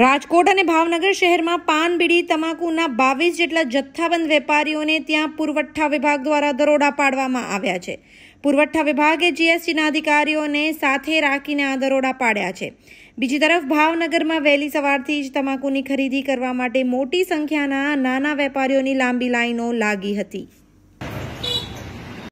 રાજકોટ અને ભાવનગર શહેરમાં પાન બીડી તમાકુના બાવીસ જેટલા જથ્થાબંધ વેપારીઓને ત્યાં પુરવઠા વિભાગ દ્વારા દરોડા પાડવામાં આવ્યા છે પુરવઠા વિભાગે જીએસટીના અધિકારીઓને સાથે રાખીને આ દરોડા પાડ્યા છે બીજી તરફ ભાવનગરમાં વહેલી સવારથી જ તમાકુની ખરીદી કરવા માટે મોટી સંખ્યાના નાના વેપારીઓની લાંબી લાઈનો લાગી હતી